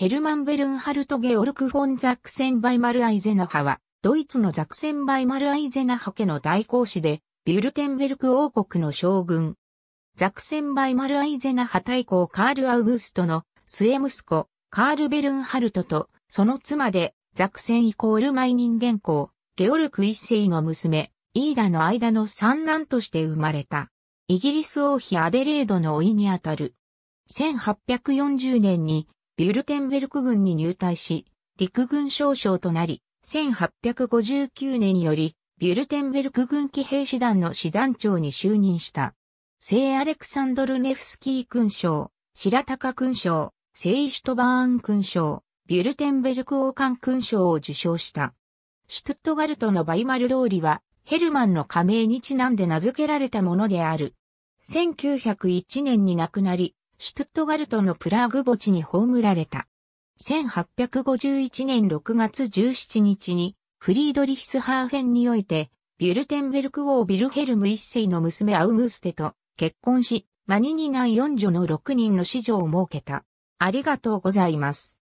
ヘルマン・ベルンハルト・ゲオルク・フォン・ザクセン・バイマル・アイゼナハは、ドイツのザクセン・バイマル・アイゼナハ家の代行士で、ビュルテンベルク王国の将軍。ザクセン・バイマル・アイゼナハ大公カール・アウグストの末息子、カール・ベルンハルトと、その妻で、ザクセンイコールマイ人間公、ゲオルク一世の娘、イーダの間の三男として生まれた。イギリス王妃アデレードの老いにあたる。1840年にビュルテンベルク軍に入隊し、陸軍少将となり、1859年より、ビュルテンベルク軍騎兵士団の師団長に就任した。聖アレクサンドルネフスキー勲章、白鷹勲章、聖イシュトバーン勲章、ビュルテンベルク王冠勲章を受賞した。シュトゥットガルトのバイマル通りは、ヘルマンの加盟にちなんで名付けられたものである。1901年に亡くなり、シュトットガルトのプラーグ墓地に葬られた。1851年6月17日に、フリードリヒスハーフェンにおいて、ビュルテンベルク王ビルヘルム一世の娘アウグステと結婚し、マニニナン四女の6人の子女を設けた。ありがとうございます。